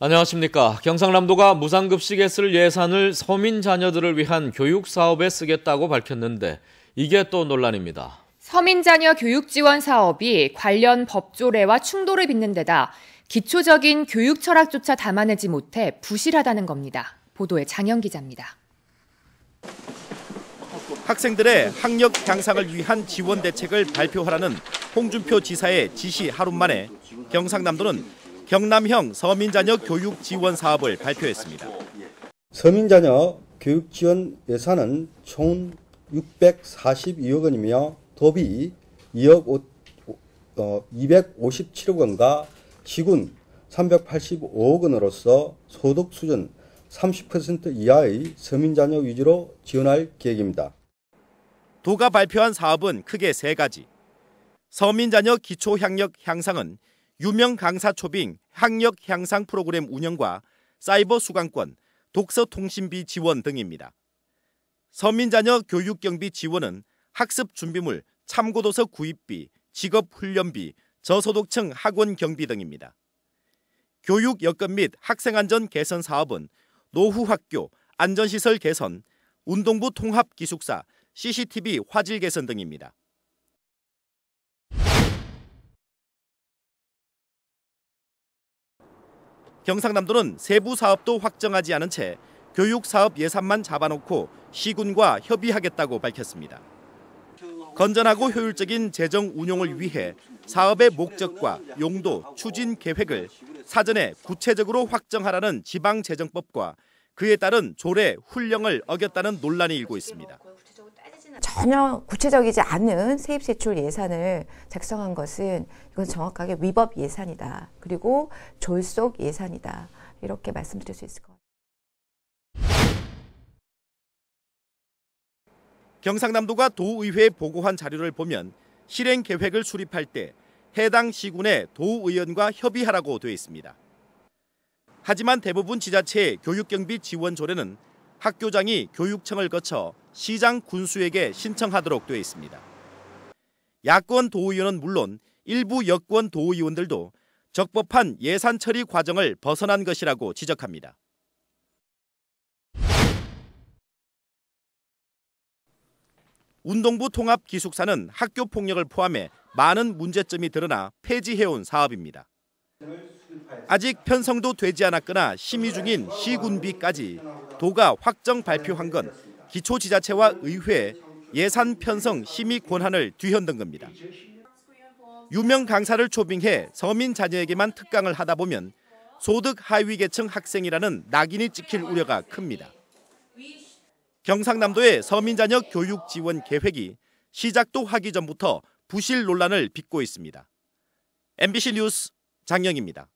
안녕하십니까. 경상남도가 무상급식에 쓸 예산을 서민 자녀들을 위한 교육 사업에 쓰겠다고 밝혔는데 이게 또 논란입니다. 서민 자녀 교육 지원 사업이 관련 법조례와 충돌을 빚는 데다 기초적인 교육 철학조차 담아내지 못해 부실하다는 겁니다. 보도에 장영 기자입니다. 학생들의 학력 향상을 위한 지원 대책을 발표하라는 홍준표 지사의 지시 하루 만에 경상남도는 경남형 서민자녀 교육 지원 사업을 발표했습니다. 서민자녀 교육 지원 예산은 총 642억 원이며 도비 2억 5, 어, 257억 원과 시군 385억 원으로서 소득 수준 30% 이하의 서민자녀 위주로 지원할 계획입니다. 도가 발표한 사업은 크게 세 가지. 서민자녀 기초향력 향상은 유명 강사 초빙 학력 향상 프로그램 운영과 사이버 수강권, 독서 통신비 지원 등입니다. 서민자녀 교육 경비 지원은 학습 준비물, 참고도서 구입비, 직업 훈련비, 저소득층 학원 경비 등입니다. 교육 여건 및 학생 안전 개선 사업은 노후 학교, 안전시설 개선, 운동부 통합 기숙사, CCTV 화질 개선 등입니다. 경상남도는 세부 사업도 확정하지 않은 채 교육 사업 예산만 잡아놓고 시군과 협의하겠다고 밝혔습니다. 건전하고 효율적인 재정 운용을 위해 사업의 목적과 용도, 추진 계획을 사전에 구체적으로 확정하라는 지방재정법과 그에 따른 조례, 훈령을 어겼다는 논란이 일고 있습니다. 전혀 구체적이지 않은 세입 세출 예산을 작성한 것은 이건 정확하게 위법 예산이다. 그리고 졸속 예산이다. 이렇게 말씀드릴 수 있을 것 같아요. 경상남도가 도의회 보고한 자료를 보면 실행 계획을 수립할 때 해당 시군의 도의원과 협의하라고 되어 있습니다. 하지만 대부분 지자체의 교육경비 지원 조례는 학교장이 교육청을 거쳐 시장 군수에게 신청하도록 되어 있습니다. 야권 도의원은 물론 일부 여권 도의원들도 적법한 예산 처리 과정을 벗어난 것이라고 지적합니다. 운동부 통합 기숙사는 학교 폭력을 포함해 많은 문제점이 드러나 폐지해온 사업입니다. 아직 편성도 되지 않았거나 심의 중인 시군비까지 도가 확정 발표한 건 기초지자체와 의회 예산 편성 심의 권한을 뒤흔든 겁니다. 유명 강사를 초빙해 서민 자녀에게만 특강을 하다 보면 소득 하위 계층 학생이라는 낙인이 찍힐 우려가 큽니다. 경상남도의 서민자녀 교육 지원 계획이 시작도 하기 전부터 부실 논란을 빚고 있습니다. MBC 뉴스 장영입니다.